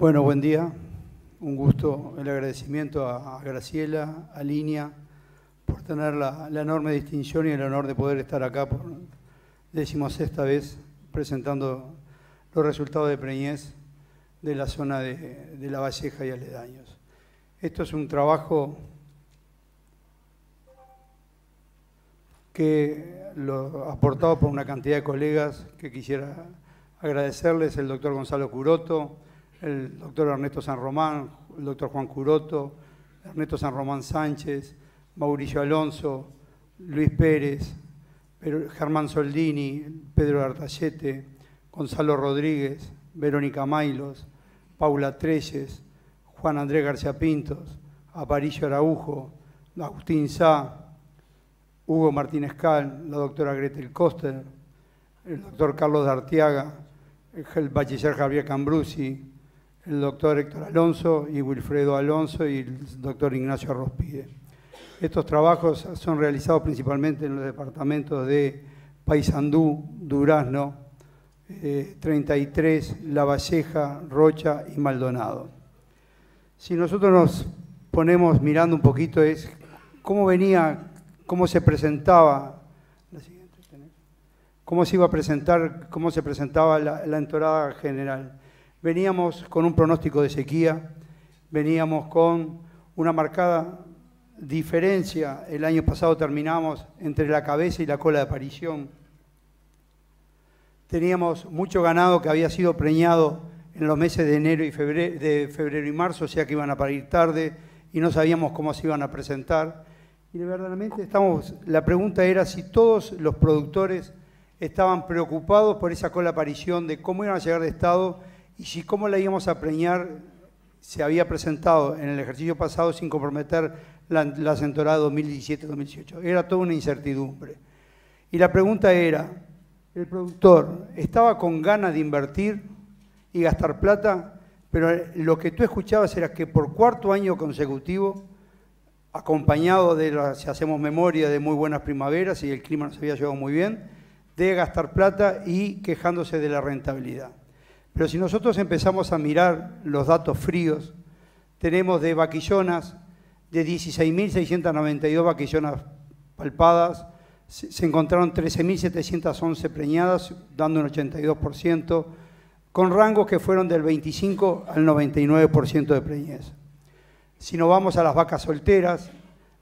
Bueno, buen día. Un gusto, el agradecimiento a, Graciela, a Línea, por tener la, enorme distinción y el honor de poder estar acá por decimosexta vez presentando los resultados de Preñez de la zona de, de La Valleja y aledaños. Esto es un trabajo que lo aportado por una cantidad de colegas que quisiera agradecerles, el doctor Gonzalo Curoto, el doctor Ernesto San Román, el doctor Juan Curoto, Ernesto San Román Sánchez, Mauricio Alonso, Luis Pérez, Germán Soldini, Pedro Artallete, Gonzalo Rodríguez, Verónica Mailos, Paula Treyes, Juan Andrés García Pintos, Aparicio Araujo, Agustín Sá, Hugo Martínez Cal, la doctora Gretel Coster, el doctor Carlos D'Artiaga, el bachiller Javier Cambrusi, el doctor Héctor Alonso y Wilfredo Alonso y el doctor Ignacio Rospide. Estos trabajos son realizados principalmente en los departamentos de Paysandú, Durazno, 33, eh, La Valleja, Rocha y Maldonado. Si nosotros nos ponemos mirando un poquito es cómo venía, cómo se presentaba, cómo se iba a presentar, cómo se presentaba la, la entorada general. Veníamos con un pronóstico de sequía, veníamos con una marcada diferencia. El año pasado terminamos entre la cabeza y la cola de aparición. Teníamos mucho ganado que había sido preñado en los meses de enero y febrero, y marzo, o sea que iban a parir tarde y no sabíamos cómo se iban a presentar. Y verdaderamente estamos, la pregunta era si todos los productores estaban preocupados por esa cola de aparición de cómo iban a llegar de estado y si cómo la íbamos a preñar se había presentado en el ejercicio pasado sin comprometer la, la 2017-2018. Era toda una incertidumbre. Y la pregunta era, ¿el productor estaba con ganas de invertir y gastar plata? Pero lo que tú escuchabas era que por cuarto año consecutivo, acompañado de, la, si hacemos memoria, de muy buenas primaveras y el clima nos había llevado muy bien, de gastar plata y quejándose de la rentabilidad. Pero si nosotros empezamos a mirar los datos fríos, tenemos de vaquillonas, de 16.692 vaquillonas palpadas, se encontraron 13.711 preñadas, dando un 82%, con rangos que fueron del 25 al 99% de preñez. Si nos vamos a las vacas solteras,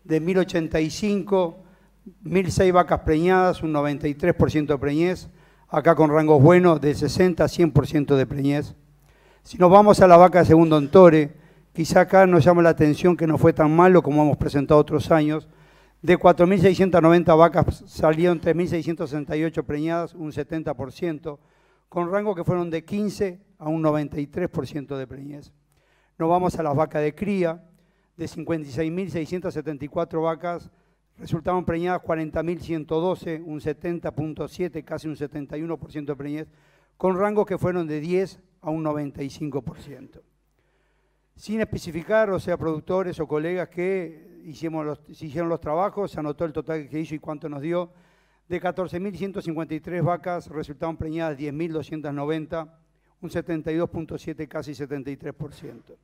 de 1.085, 1.006 vacas preñadas, un 93% de preñez, acá con rangos buenos de 60 a 100% de preñez. Si nos vamos a la vaca de segundo entore, quizá acá nos llama la atención que no fue tan malo como hemos presentado otros años. De 4.690 vacas salieron 3.668 preñadas, un 70%, con rangos que fueron de 15 a un 93% de preñez. Nos vamos a las vacas de cría, de 56.674 vacas resultaban preñadas 40.112, un 70.7, casi un 71% de preñez, con rangos que fueron de 10 a un 95%. Sin especificar, o sea, productores o colegas que hicieron los, hicieron los trabajos, se anotó el total que hizo y cuánto nos dio. De 14.153 vacas resultaron preñadas 10.290, un 72.7, casi 73%.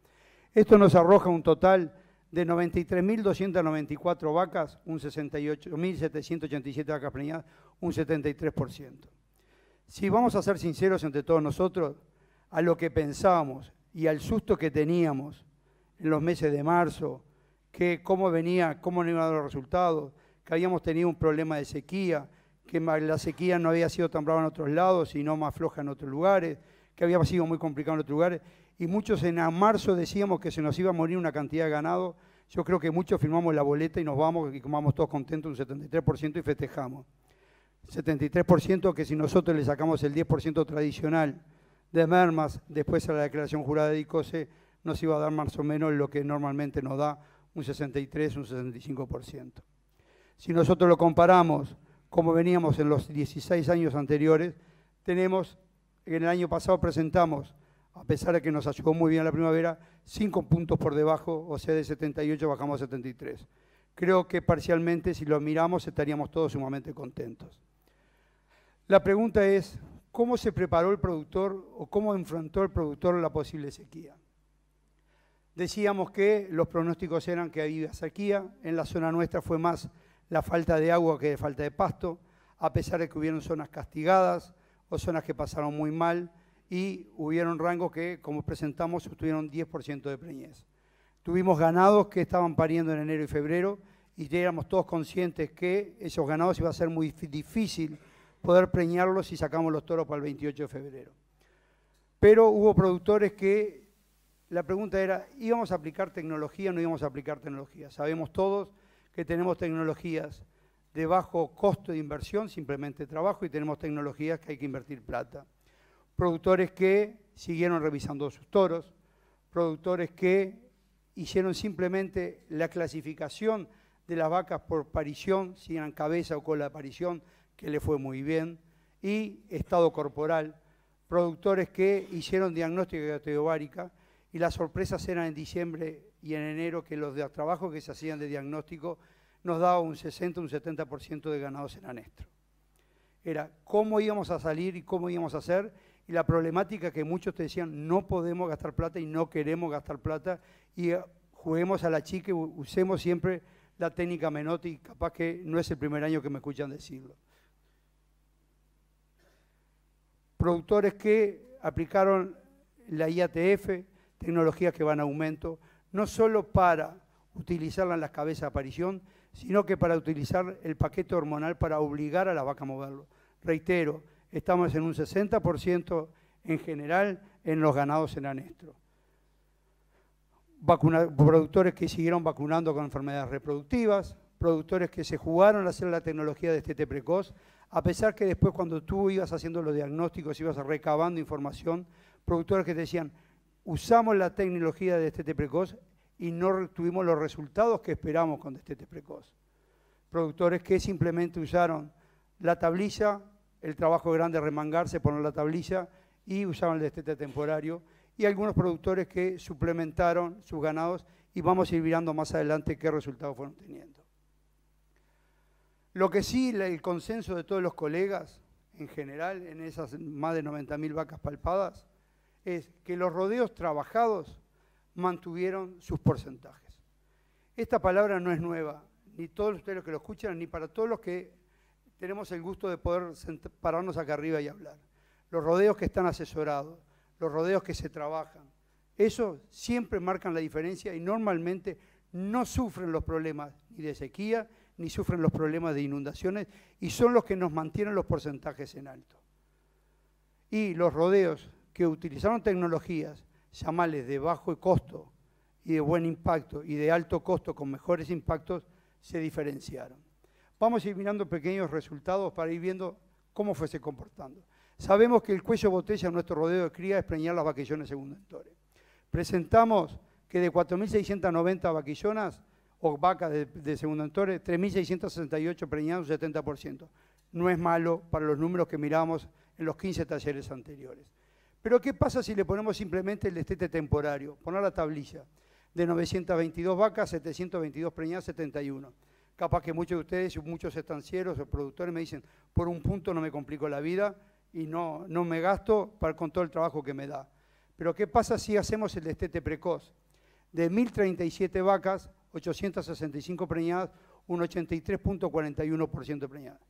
Esto nos arroja un total de 93.294 vacas, un 68.787 vacas preñadas, un 73%. Si vamos a ser sinceros entre todos nosotros, a lo que pensábamos y al susto que teníamos en los meses de marzo, que cómo venía, cómo no iban a dar los resultados, que habíamos tenido un problema de sequía, que la sequía no había sido tan brava en otros lados, sino más floja en otros lugares, que había sido muy complicado en otros lugares, Y muchos en marzo decíamos que se nos iba a morir una cantidad de ganado. Yo creo que muchos firmamos la boleta y nos vamos y comamos todos contentos un 73% y festejamos. 73% que si nosotros le sacamos el 10% tradicional de mermas, después a la declaración jurada de ICOSE, nos iba a dar más o menos lo que normalmente nos da, un 63, un 65%. Si nosotros lo comparamos como veníamos en los 16 años anteriores, tenemos en el año pasado presentamos, a pesar de que nos ayudó muy bien la primavera, cinco puntos por debajo, o sea, de 78 bajamos a 73. Creo que parcialmente, si lo miramos, estaríamos todos sumamente contentos. La pregunta es, ¿cómo se preparó el productor o cómo enfrentó el productor la posible sequía? Decíamos que los pronósticos eran que había sequía, en la zona nuestra fue más la falta de agua que de falta de pasto, a pesar de que hubieron zonas castigadas, o zonas que pasaron muy mal y hubieron rangos que, como presentamos, tuvieron 10% de preñez. Tuvimos ganados que estaban pariendo en enero y febrero y éramos todos conscientes que esos ganados iba a ser muy difícil poder preñarlos si sacamos los toros para el 28 de febrero. Pero hubo productores que la pregunta era, ¿íbamos a aplicar tecnología o no íbamos a aplicar tecnología? Sabemos todos que tenemos tecnologías de bajo costo de inversión, simplemente trabajo, y tenemos tecnologías que hay que invertir plata. Productores que siguieron revisando sus toros, productores que hicieron simplemente la clasificación de las vacas por parición, si eran cabeza o cola la aparición, que le fue muy bien, y estado corporal, productores que hicieron diagnóstico de y las sorpresas eran en diciembre y en enero que los trabajos que se hacían de diagnóstico nos daba un 60, un 70% de ganados en anestro. Era cómo íbamos a salir y cómo íbamos a hacer, y la problemática que muchos te decían, no podemos gastar plata y no queremos gastar plata, y eh, juguemos a la chica usemos siempre la técnica Menotti, capaz que no es el primer año que me escuchan decirlo. Productores que aplicaron la IATF, tecnologías que van a aumento, no solo para utilizarla en las cabezas de aparición, sino que para utilizar el paquete hormonal para obligar a la vaca a moverlo. Reitero, estamos en un 60% en general en los ganados en anestro. productores que siguieron vacunando con enfermedades reproductivas, productores que se jugaron a hacer la tecnología de estete precoz, a pesar que después cuando tú ibas haciendo los diagnósticos, ibas recabando información, productores que te decían, usamos la tecnología de estete precoz, y no tuvimos los resultados que esperamos con destete precoz. Productores que simplemente usaron la tablilla, el trabajo grande remangarse, poner la tablilla y usaban el destete temporario. Y algunos productores que suplementaron sus ganados y vamos a ir mirando más adelante qué resultados fueron teniendo. Lo que sí, el consenso de todos los colegas en general, en esas más de 90.000 vacas palpadas, es que los rodeos trabajados mantuvieron sus porcentajes. Esta palabra no es nueva, ni todos ustedes los que lo escuchan, ni para todos los que tenemos el gusto de poder pararnos acá arriba y hablar. Los rodeos que están asesorados, los rodeos que se trabajan, eso siempre marcan la diferencia y normalmente no sufren los problemas ni de sequía, ni sufren los problemas de inundaciones y son los que nos mantienen los porcentajes en alto. Y los rodeos que utilizaron tecnologías chamales de bajo costo y de buen impacto y de alto costo con mejores impactos, se diferenciaron. Vamos a ir mirando pequeños resultados para ir viendo cómo fuese comportando. Sabemos que el cuello botella en nuestro rodeo de cría es preñar las vaquillones segundo entore. Presentamos que de 4.690 vaquillonas o vacas de, de segundo entore, 3.668 preñadas, un 70%. No es malo para los números que miramos en los 15 talleres anteriores. Pero ¿qué pasa si le ponemos simplemente el destete temporario? Poner la tablilla de 922 vacas, 722 preñadas, 71. Capaz que muchos de ustedes, muchos estancieros o productores me dicen, por un punto no me complico la vida y no, no me gasto para, con todo el trabajo que me da. Pero ¿qué pasa si hacemos el destete precoz? De 1.037 vacas, 865 preñadas, un 83.41% preñadas.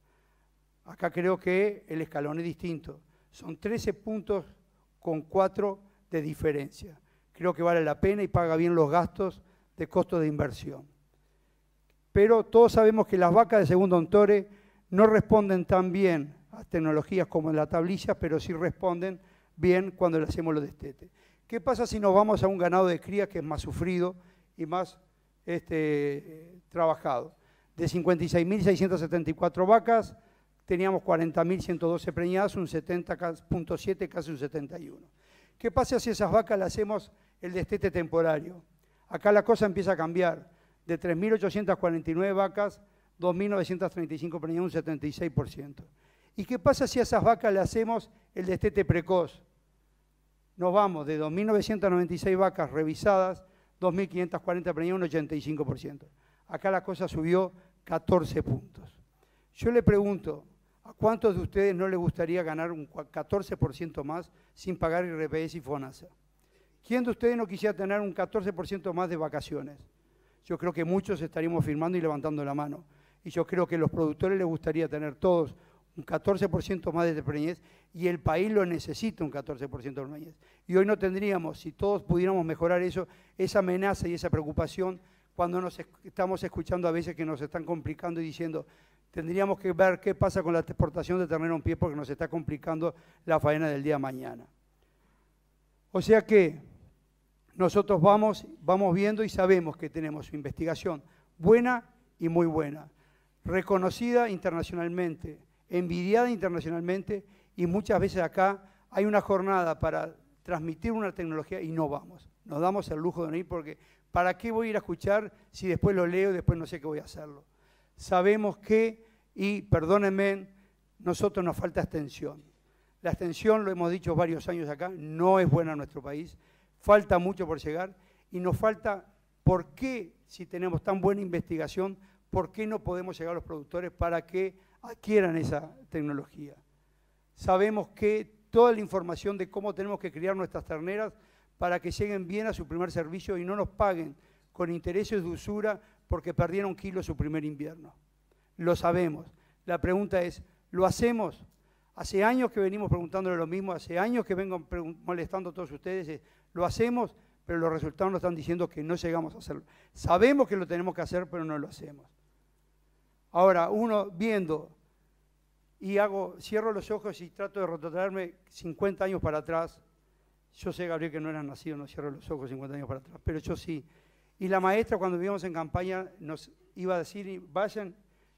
Acá creo que el escalón es distinto. Son 13 puntos con cuatro de diferencia. Creo que vale la pena y paga bien los gastos de costo de inversión. Pero todos sabemos que las vacas de segundo ontore no responden tan bien a tecnologías como en la tablilla, pero sí responden bien cuando le hacemos los destetes. ¿Qué pasa si nos vamos a un ganado de cría que es más sufrido y más este, trabajado? De 56.674 vacas, teníamos 40.112 preñadas, un 70.7, casi un 71. ¿Qué pasa si esas vacas le hacemos el destete temporario? Acá la cosa empieza a cambiar. De 3.849 vacas, 2.935 preñadas, un 76%. ¿Y qué pasa si a esas vacas le hacemos el destete precoz? Nos vamos de 2.996 vacas revisadas, 2.540 preñadas, un 85%. Acá la cosa subió 14 puntos. Yo le pregunto, ¿A cuántos de ustedes no les gustaría ganar un 14% más sin pagar IRPS y FONASA? ¿Quién de ustedes no quisiera tener un 14% más de vacaciones? Yo creo que muchos estaríamos firmando y levantando la mano. Y yo creo que los productores les gustaría tener todos un 14% más de preñez y el país lo necesita un 14% de Y hoy no tendríamos, si todos pudiéramos mejorar eso, esa amenaza y esa preocupación cuando nos estamos escuchando a veces que nos están complicando y diciendo tendríamos que ver qué pasa con la exportación de terreno en pie porque nos está complicando la faena del día mañana. O sea que nosotros vamos, vamos viendo y sabemos que tenemos investigación buena y muy buena, reconocida internacionalmente, envidiada internacionalmente y muchas veces acá hay una jornada para transmitir una tecnología y no vamos. Nos damos el lujo de no ir porque ¿para qué voy a ir a escuchar si después lo leo y después no sé qué voy a hacerlo? sabemos que, y perdónenme, nosotros nos falta extensión. La extensión, lo hemos dicho varios años acá, no es buena en nuestro país, falta mucho por llegar y nos falta por qué, si tenemos tan buena investigación, por qué no podemos llegar a los productores para que adquieran esa tecnología. Sabemos que toda la información de cómo tenemos que criar nuestras terneras para que lleguen bien a su primer servicio y no nos paguen con intereses de usura porque perdieron kilo su primer invierno. Lo sabemos. La pregunta es, ¿lo hacemos? Hace años que venimos preguntándole lo mismo, hace años que vengo molestando a todos ustedes, lo hacemos, pero los resultados nos están diciendo que no llegamos a hacerlo. Sabemos que lo tenemos que hacer, pero no lo hacemos. Ahora, uno viendo y hago, cierro los ojos y trato de retratarme 50 años para atrás. Yo sé, Gabriel, que no era nacido, no cierro los ojos 50 años para atrás, pero yo sí, y la maestra cuando vivíamos en campaña nos iba a decir, vayan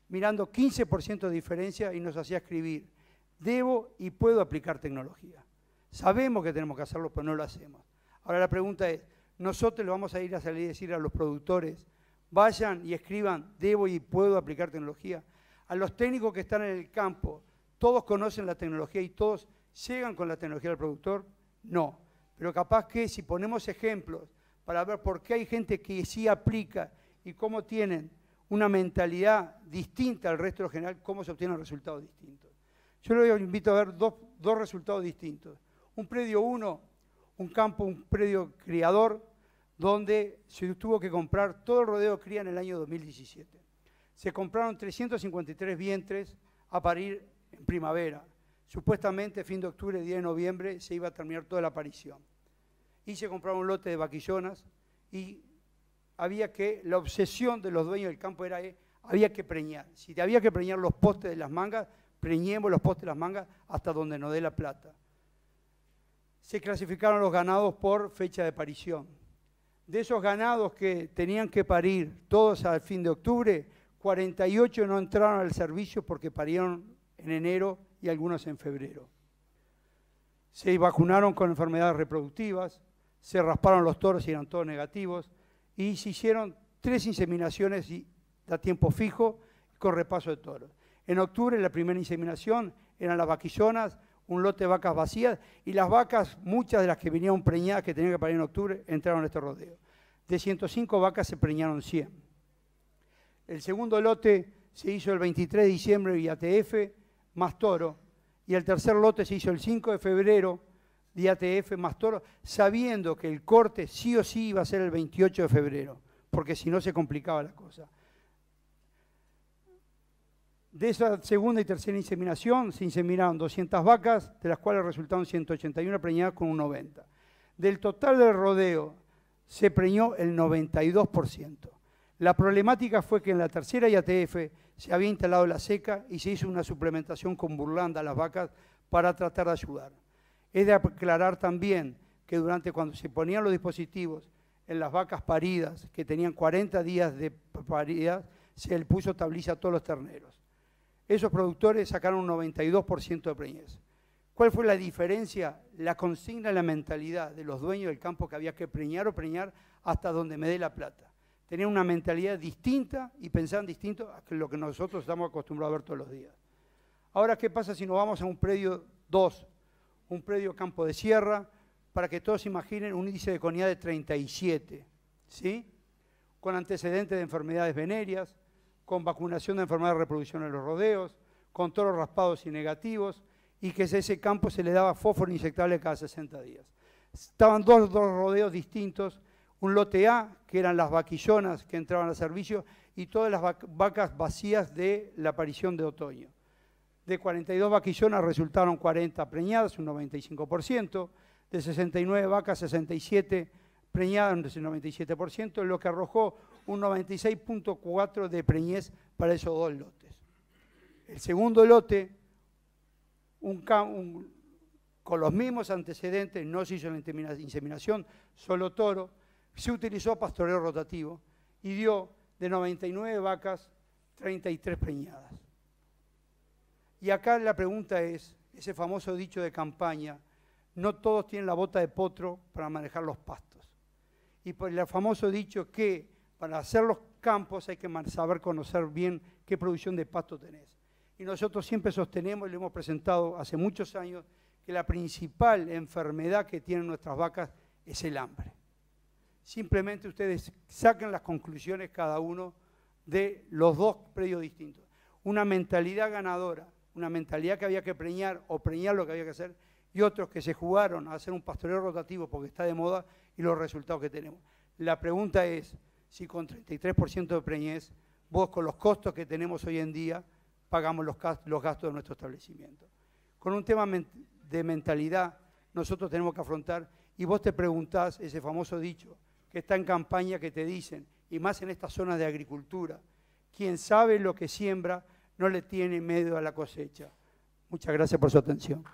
mirando 15% de diferencia y nos hacía escribir, debo y puedo aplicar tecnología. Sabemos que tenemos que hacerlo, pero no lo hacemos. Ahora la pregunta es, nosotros le vamos a ir a salir y decir a los productores, vayan y escriban, debo y puedo aplicar tecnología. A los técnicos que están en el campo, todos conocen la tecnología y todos llegan con la tecnología al productor, no. Pero capaz que si ponemos ejemplos para ver por qué hay gente que sí aplica y cómo tienen una mentalidad distinta al resto general, cómo se obtienen resultados distintos. Yo les invito a ver dos, resultados distintos. Un predio 1, un campo, un predio criador, donde se tuvo que comprar todo el rodeo cría en el año 2017. Se compraron 353 vientres a parir en primavera. Supuestamente fin de octubre, 10 de noviembre, se iba a terminar toda la aparición y se un lote de vaquillonas y había que, la obsesión de los dueños del campo era, que eh, había que preñar. Si había que preñar los postes de las mangas, preñemos los postes de las mangas hasta donde nos dé la plata. Se clasificaron los ganados por fecha de parición. De esos ganados que tenían que parir todos al fin de octubre, 48 no entraron al servicio porque parieron en enero y algunos en febrero. Se vacunaron con enfermedades reproductivas, se rasparon los toros y eran todos negativos, y se hicieron tres inseminaciones y, a tiempo fijo con repaso de toros. En octubre la primera inseminación eran las vaquillonas, un lote de vacas vacías, y las vacas, muchas de las que venían preñadas, que tenían que parir en octubre, entraron a este rodeo. De 105 vacas se preñaron 100. El segundo lote se hizo el 23 de diciembre vía TF, más toro, y el tercer lote se hizo el 5 de febrero, de ATF toro, sabiendo que el corte sí o sí iba a ser el 28 de febrero, porque si no se complicaba la cosa. De esa segunda y tercera inseminación se inseminaron 200 vacas, de las cuales resultaron 181 preñadas con un 90. Del total del rodeo se preñó el 92%. La problemática fue que en la tercera IATF se había instalado la seca y se hizo una suplementación con burlanda a las vacas para tratar de ayudar. Es de aclarar también que durante cuando se ponían los dispositivos en las vacas paridas, que tenían 40 días de paridad, se le puso tablilla a todos los terneros. Esos productores sacaron un 92% de preñez. ¿Cuál fue la diferencia? La consigna, la mentalidad de los dueños del campo que había que preñar o preñar hasta donde me dé la plata. Tenían una mentalidad distinta y pensaban distinto a lo que nosotros estamos acostumbrados a ver todos los días. Ahora, ¿qué pasa si nos vamos a un predio 2, un predio campo de sierra, para que todos imaginen un índice de conidad de 37, ¿sí? con antecedentes de enfermedades venéreas, con vacunación de enfermedades de reproducción en los rodeos, con toros raspados y negativos, y que ese campo se le daba fósforo inyectable cada 60 días. Estaban dos, dos rodeos distintos, un lote A, que eran las vaquillonas que entraban a servicio, y todas las vacas vacías de la aparición de otoño. De 42 vaquillonas resultaron 40 preñadas, un 95%. De 69 vacas, 67 preñadas, un 97%, lo que arrojó un 96.4% de preñez para esos dos lotes. El segundo lote, con los mismos antecedentes, no se hizo la inseminación, solo toro, se utilizó pastoreo rotativo y dio de 99 vacas 33 preñadas. Y acá la pregunta es, ese famoso dicho de campaña, no todos tienen la bota de potro para manejar los pastos. Y por el famoso dicho que para hacer los campos hay que saber conocer bien qué producción de pasto tenés. Y nosotros siempre sostenemos, y lo hemos presentado hace muchos años, que la principal enfermedad que tienen nuestras vacas es el hambre. Simplemente ustedes saquen las conclusiones cada uno de los dos predios distintos. Una mentalidad ganadora una mentalidad que había que preñar o preñar lo que había que hacer, y otros que se jugaron a hacer un pastoreo rotativo porque está de moda y los resultados que tenemos. La pregunta es si con 33% de preñez, vos con los costos que tenemos hoy en día, pagamos los, los gastos de nuestro establecimiento. Con un tema de mentalidad, nosotros tenemos que afrontar, y vos te preguntás ese famoso dicho que está en campaña que te dicen, y más en estas zonas de agricultura, quien sabe lo que siembra, no le tiene miedo a la cosecha. Muchas gracias por su atención.